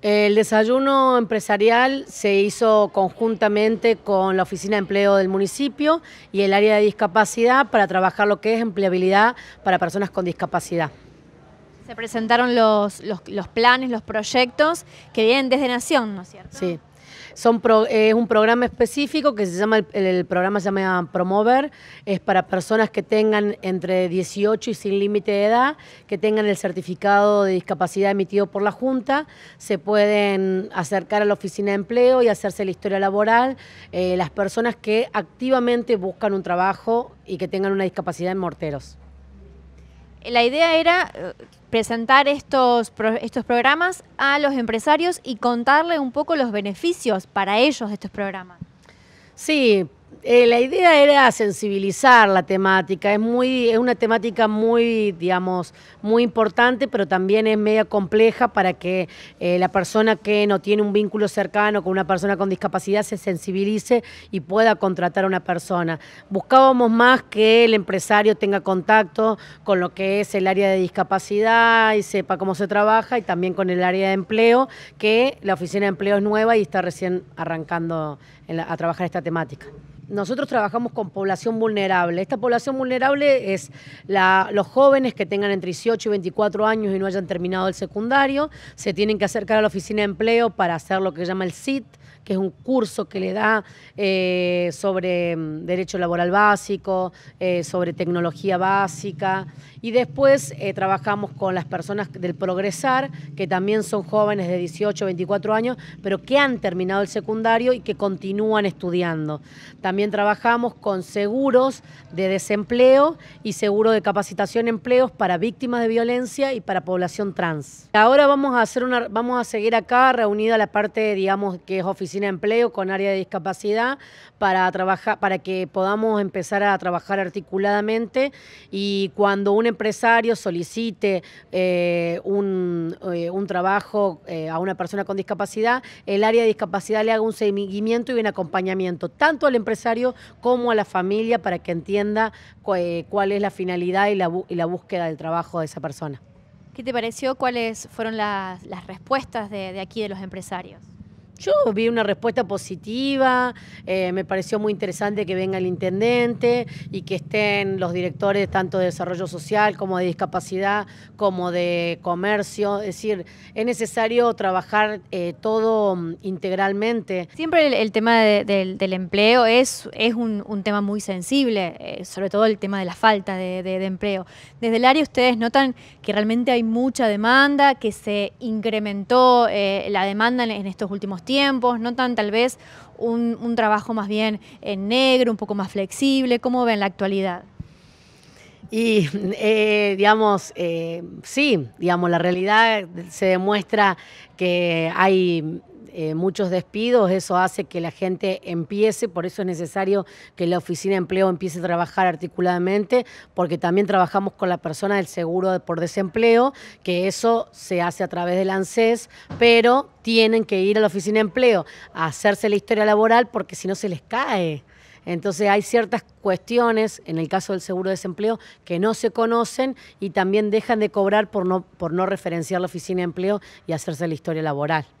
El desayuno empresarial se hizo conjuntamente con la Oficina de Empleo del municipio y el área de discapacidad para trabajar lo que es empleabilidad para personas con discapacidad. Se presentaron los, los, planes, los proyectos que vienen desde Nación, ¿no es cierto? Sí es un programa específico que se llama, el, programa se llama Promover, es para personas que tengan entre 18 y sin límite de edad, que tengan el certificado de discapacidad emitido por la Junta, se pueden acercar a la oficina de empleo y hacerse la historia laboral. Eh, las personas que activamente buscan un trabajo y que tengan una discapacidad en morteros la idea era eh, presentar estos, estos programas a los empresarios y contarle un poco los beneficios para ellos de estos programas. Sí, eh, la idea era sensibilizar la temática. Es muy, es una temática muy, digamos, muy importante, pero también es media compleja para que eh, la persona que no tiene un vínculo cercano con una persona con discapacidad se sensibilice y pueda contratar a una persona. Buscábamos más que el empresario tenga contacto con lo que es el área de discapacidad y sepa cómo se trabaja y también con el área de empleo, que la oficina de empleo es nueva y está recién arrancando a trabajar esta temática nosotros trabajamos con población vulnerable. Esta población vulnerable es los jóvenes que tengan entre 18 y 24 años y no hayan terminado el secundario, se tienen que acercar a la oficina de empleo para hacer lo que llama el CIT, que es un curso que le da eh, sobre mm, derecho laboral básico, eh, sobre tecnología básica. Y después eh, trabajamos con las personas del progresar, que también son jóvenes de 18 24 años, pero que han terminado el secundario y que continúan estudiando. También trabajamos con seguros de desempleo y seguro de capacitación empleos para víctimas de violencia y para población trans. Ahora vamos a hacer una vamos a seguir acá reunida la parte digamos que es oficina de empleo con área de discapacidad para trabajar para que podamos empezar a trabajar articuladamente y cuando un empresario solicite eh, eh, un, trabajo eh, a una persona con discapacidad, el área de discapacidad le haga un seguimiento y un acompañamiento tanto al empresario como a la familia para que entienda eh, cuál es la finalidad y la, búsqueda del trabajo de esa persona. ¿Qué te pareció? ¿Cuáles fueron las, respuestas de, aquí de los empresarios? Yo vi una respuesta positiva, eh, me pareció muy interesante que venga el intendente y que estén los directores tanto de desarrollo social como de discapacidad, como de comercio. Es decir, es necesario trabajar eh, todo mm, integralmente. Siempre el, tema del, empleo es, es un, tema muy sensible, eh, sobre todo el tema de la falta de, empleo. Desde el área ustedes notan que realmente hay mucha demanda, que se incrementó la demanda en, en estos últimos tiempos, tan tal vez un, trabajo más bien en negro, un poco más flexible, ¿cómo ven la actualidad? Y, eh, digamos, eh, sí, digamos, la realidad se demuestra que hay eh, muchos despidos, eso hace que la gente empiece, por eso es necesario que la Oficina de Empleo empiece a trabajar articuladamente, porque también trabajamos con la persona del seguro por desempleo, que eso se hace a través del ANSES, pero tienen que ir a la Oficina de Empleo a hacerse la historia laboral porque si no se les cae. Entonces hay ciertas cuestiones, en el caso del seguro de desempleo, que no se conocen y también dejan de cobrar por no, por no referenciar la oficina de empleo y hacerse la historia laboral.